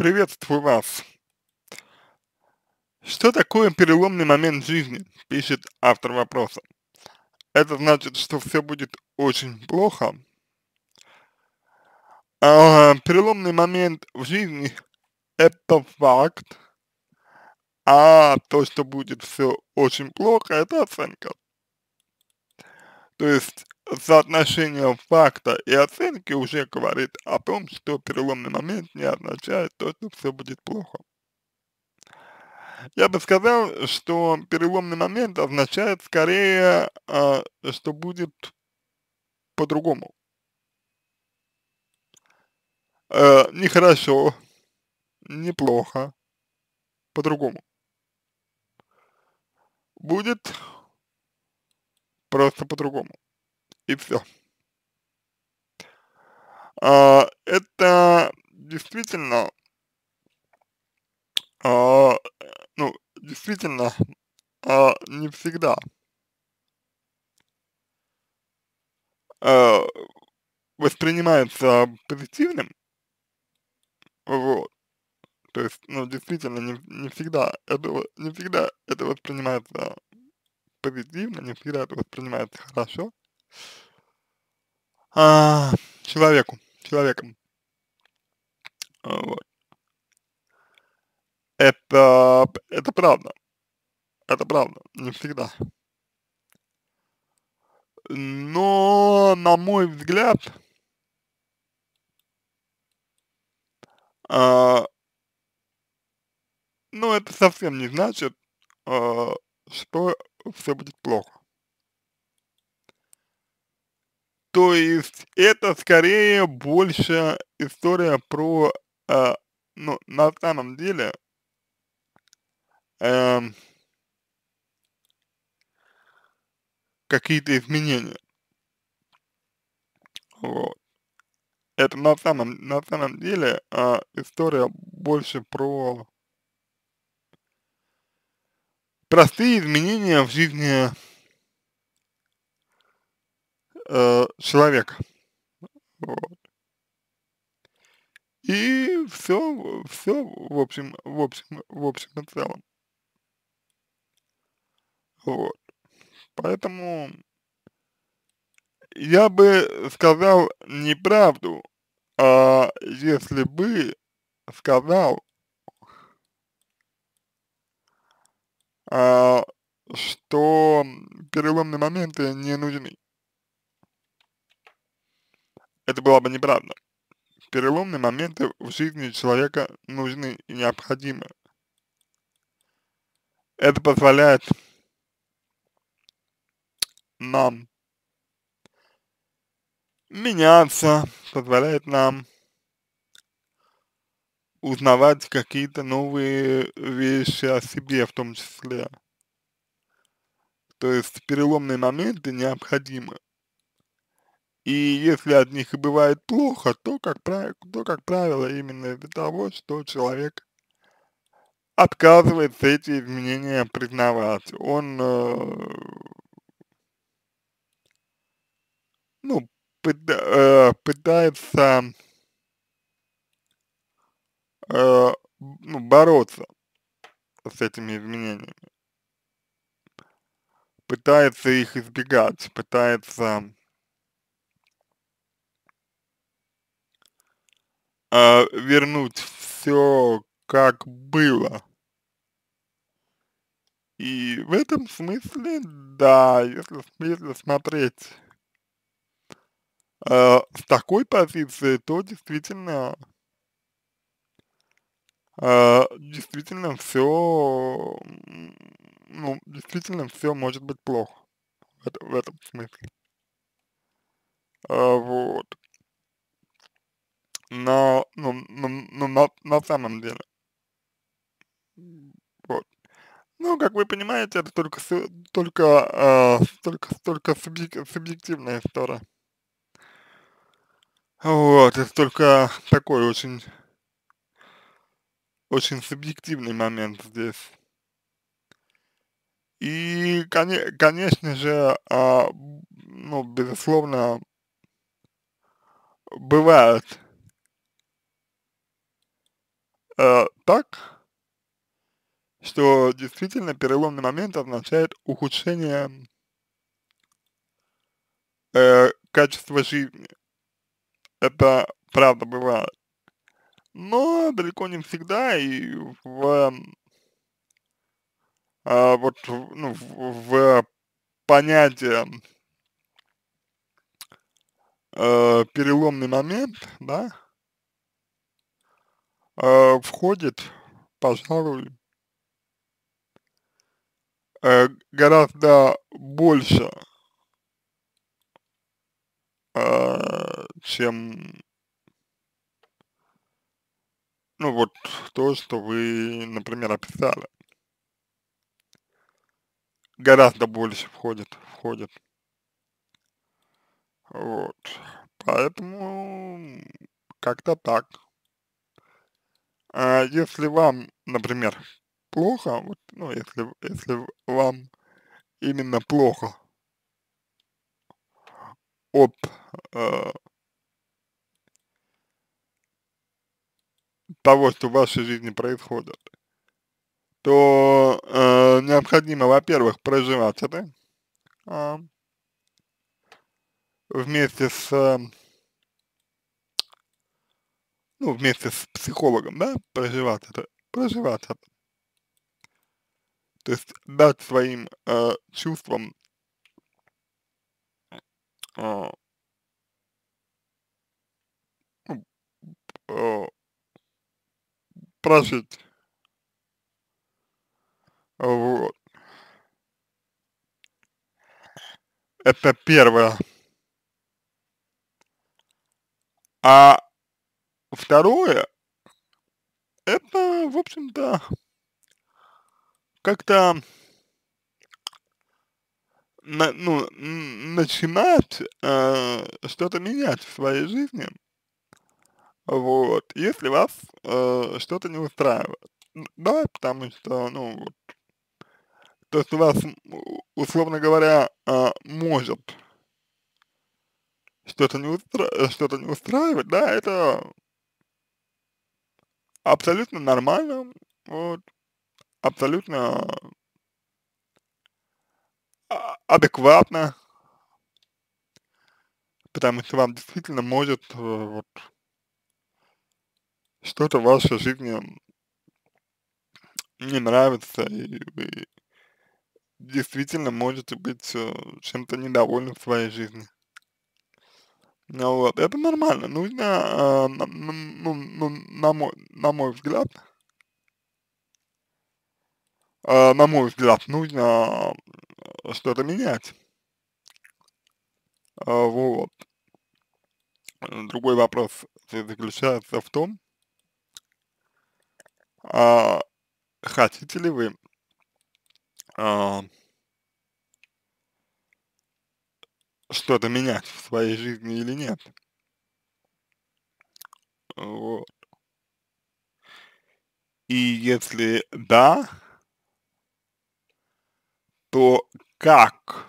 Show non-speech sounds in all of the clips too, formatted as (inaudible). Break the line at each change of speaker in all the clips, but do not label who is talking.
Приветствую вас. Что такое переломный момент жизни, пишет автор вопроса. Это значит, что все будет очень плохо. А, переломный момент в жизни – это факт, а то, что будет все очень плохо, это оценка. То есть соотношение факта и оценки уже говорит о том, что переломный момент не означает то, что все будет плохо. Я бы сказал, что переломный момент означает скорее, э, что будет по-другому. Э, нехорошо, неплохо, по-другому. Будет просто по-другому и все. А, это действительно, а, ну, действительно а, не всегда. А, воспринимается позитивным, вот. То есть, ну, действительно, не, не всегда это, не всегда это воспринимается позитивно, не всегда это воспринимается хорошо а, человеку, человеком. А, вот. Это, это правда. Это правда, не всегда. Но, на мой взгляд, а, ну, это совсем не значит, а, что все будет плохо. То есть это скорее больше история про, э, ну, на самом деле, э, какие-то изменения. Вот. Это на самом, на самом деле э, история больше про простые изменения в жизни э, человека. Вот. И все, все, в общем, в общем, в общем и целом. Вот. Поэтому я бы сказал неправду, а если бы сказал, а, что переломные моменты не нужны. Это было бы неправда. Переломные моменты в жизни человека нужны и необходимы. Это позволяет нам меняться, позволяет нам узнавать какие-то новые вещи о себе в том числе. То есть переломные моменты необходимы. И если от них и бывает плохо, то как, правило, то, как правило, именно из-за того, что человек отказывается эти изменения признавать. Он, э, ну, пыта, э, пытается э, ну, бороться с этими изменениями. Пытается их избегать, пытается э, вернуть все как было. И в этом смысле, да, если, если смотреть э, с такой позиции, то действительно, э, действительно все, ну, действительно все может быть плохо в, в этом смысле. Э, вот но, но, ну, но, ну, но ну, на, на самом деле. Вот. Ну, как вы понимаете, это только, только, э, только, только субъек, субъективная история. Вот, это только такой очень, очень субъективный момент здесь. И, конечно же, а, ну, безусловно, бывают э, так, что действительно переломный момент означает ухудшение э, качества жизни. Это правда бывает. Но далеко не всегда и в э, вот ну, в, в понятие э, переломный момент, да, э, входит, пожалуй, э, гораздо больше, э, чем ну вот то, что вы, например, описали. Гораздо больше входит, входит. Вот. Поэтому как-то так. А если вам, например, плохо, вот, ну, если, если вам именно плохо об э, того, что в вашей жизни происходит, то э, необходимо, во-первых, проживать это э, вместе с э, ну, вместе с психологом, да, проживать это, проживать это. То есть дать своим э, чувствам э, ну, э, прожить. Вот. Это первое. А Второе, это, в общем-то, как-то на, ну, начинать э, что-то менять в своей жизни, вот, если вас э, что-то не устраивает. Да, потому что, ну, вот, то, у вас, условно говоря, э, может что-то не, устра... Э, что не устраивать, да, это абсолютно нормально, вот, абсолютно а, адекватно, потому что вам действительно может э, вот, что-то в вашей жизни не нравится, и вы действительно можете быть э, чем-то недовольны в своей жизни. Ну вот, это нормально, нужно, э, а, на, ну, ну, ну, на, мой, на мой взгляд, э, на мой взгляд, нужно а, что-то менять. Э, вот. Другой вопрос заключается в том, э, хотите ли вы э, что-то менять в своей жизни или нет. Вот. И если да, то как?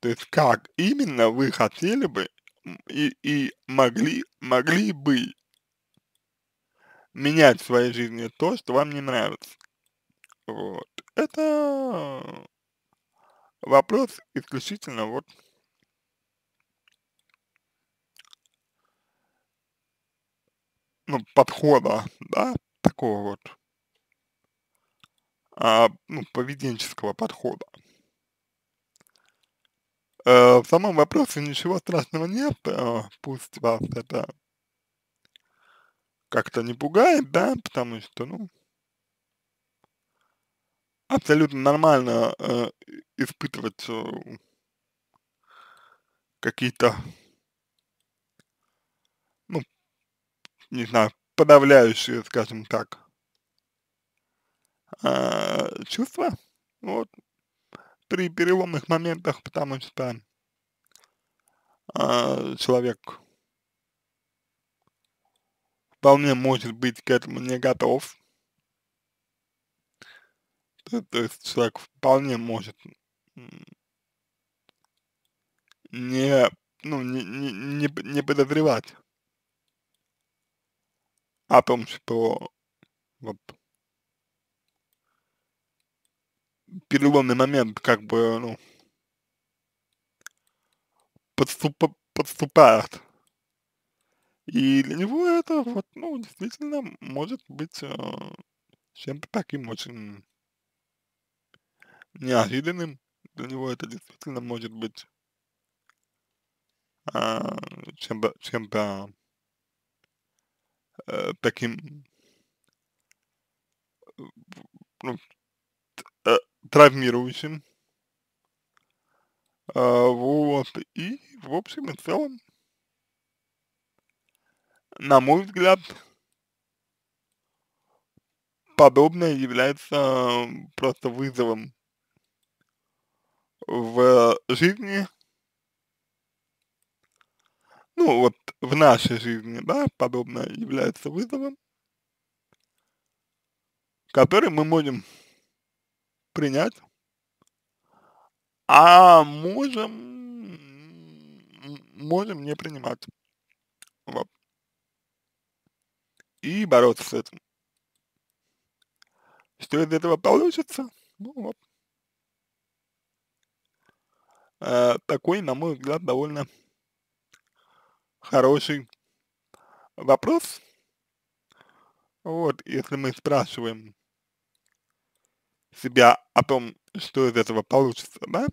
То есть как именно вы хотели бы и, и могли, могли бы менять в своей жизни то, что вам не нравится. Вот. Это Вопрос исключительно вот ну, подхода, да, такого вот, а, ну, поведенческого подхода. Э, в самом вопросе ничего страшного нет, э, пусть вас это как-то не пугает, да, потому что, ну, абсолютно нормально э, испытывать э, какие-то, ну, не знаю, подавляющие, скажем так, э, чувства, вот, при переломных моментах, потому что э, человек вполне может быть к этому не готов, (laughs) То есть человек вполне может не, ну, не, не, не подозревать о том, что вот переломный момент, как бы, ну, подступ, подступает. И для него это вот, ну, действительно может быть э, чем-то таким очень неожиданным. Для него это действительно может быть а, чем-то, чем э, таким ну, э, травмирующим. Э, вот. И в общем и целом, на мой взгляд, подобное является э, просто вызовом в э, жизни, ну вот в нашей жизни, да, подобное является вызовом, который мы можем принять, а можем, можем не принимать. Вот. И бороться с этим. Что из этого получится? Ну вот. Э, такой, на мой взгляд, довольно хороший вопрос. Вот, если мы спрашиваем себя о том, что из этого получится, да?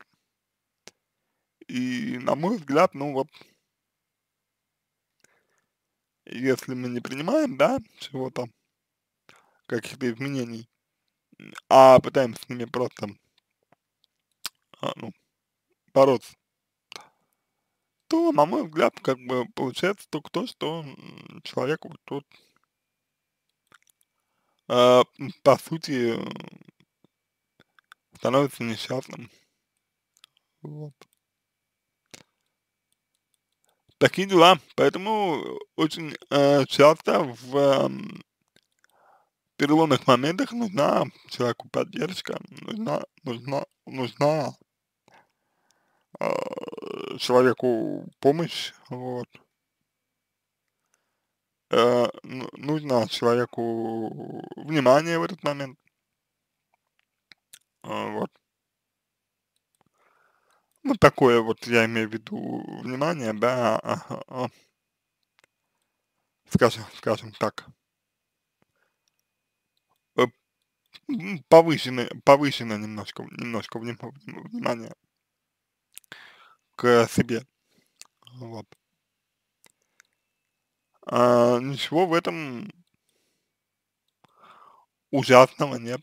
И, на мой взгляд, ну вот, если мы не принимаем, да, чего-то, каких-то изменений, а пытаемся с ними просто, а, ну, бороться, то, на мой взгляд, как бы получается только то, что человеку тут, э, по сути, э, становится несчастным. Вот. Такие дела. Поэтому очень э, часто в э, переломных моментах нужна человеку поддержка, нужна, нужна, нужна Э, человеку помощь, вот, э, ну, нужно человеку внимание в этот момент, э, вот. Ну, такое вот я имею в виду внимание, да, а, а, скажем, скажем так, э, повышенное, повышенное немножко, немножко внимание к себе. Вот. А, ничего в этом ужасного нет.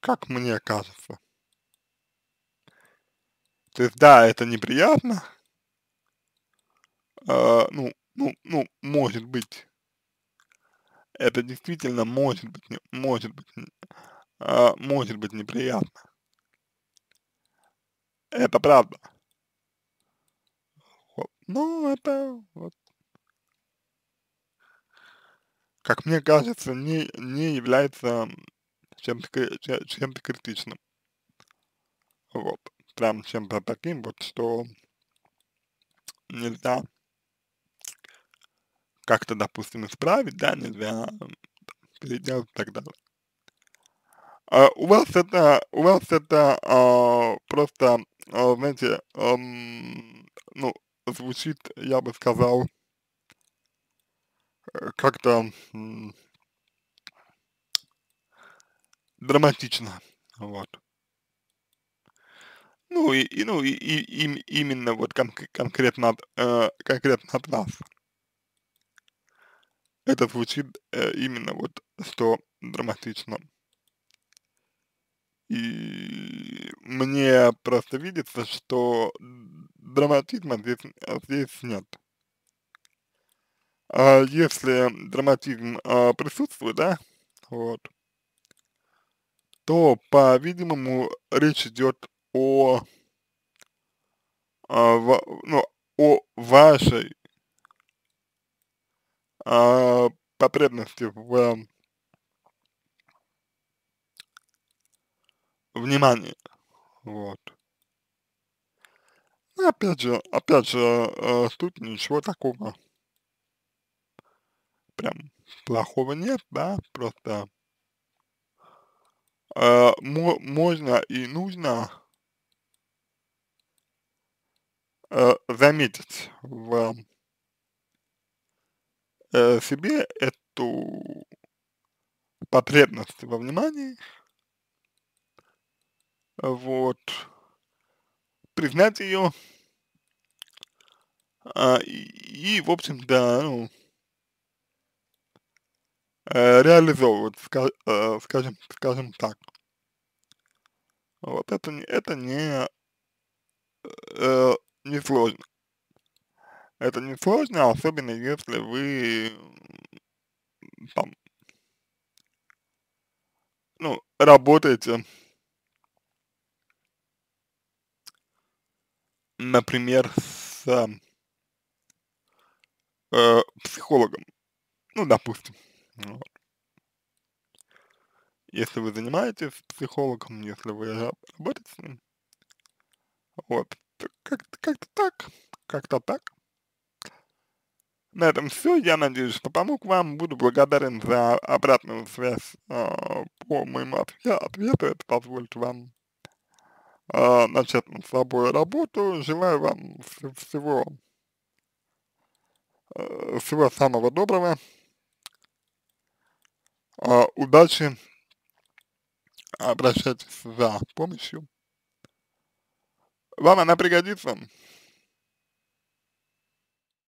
Как мне кажется. То есть, да, это неприятно. А, ну, ну, ну, может быть. Это действительно может быть, может быть, а, может быть неприятно. Это правда. Ну, это вот. Как мне кажется, не, не является чем-то чем критичным. Вот. Прям чем-то таким вот, что нельзя как-то, допустим, исправить, да, нельзя переделать и так далее. А у вас это, у вас это а, просто а, знаете, ну, звучит, я бы сказал, э, как-то драматично, вот. Ну и, и ну и, и им, именно вот кон конкретно от, э, конкретно от вас. Это звучит э, именно вот что драматично. И мне просто видится, что драматизма здесь, а, здесь нет. А если драматизм а, присутствует, да, вот, то, по-видимому, речь идет о, а, в, ну, о вашей а, потребности в внимание. Вот. Ну, опять же, опять же, э, тут ничего такого прям плохого нет, да, просто э, можно и нужно э, заметить в э, себе эту потребность во внимании, вот, признать ее, а, и, и, в общем, да, ну, э, реализовывать, э, скажем, скажем так. Вот это, это не, э, не сложно. Это не сложно, особенно если вы там, ну, работаете например, с э, э, психологом. Ну, допустим. Если вы занимаетесь психологом, если вы работаете с ним, вот, как-то как так, как-то так. На этом все. Я надеюсь, что помог вам. Буду благодарен за обратную связь э, по моему ответу. Это позволит вам э, а, начать над собой работу. Желаю вам всего, э, всего самого доброго, э, удачи, обращайтесь за помощью. Вам она пригодится.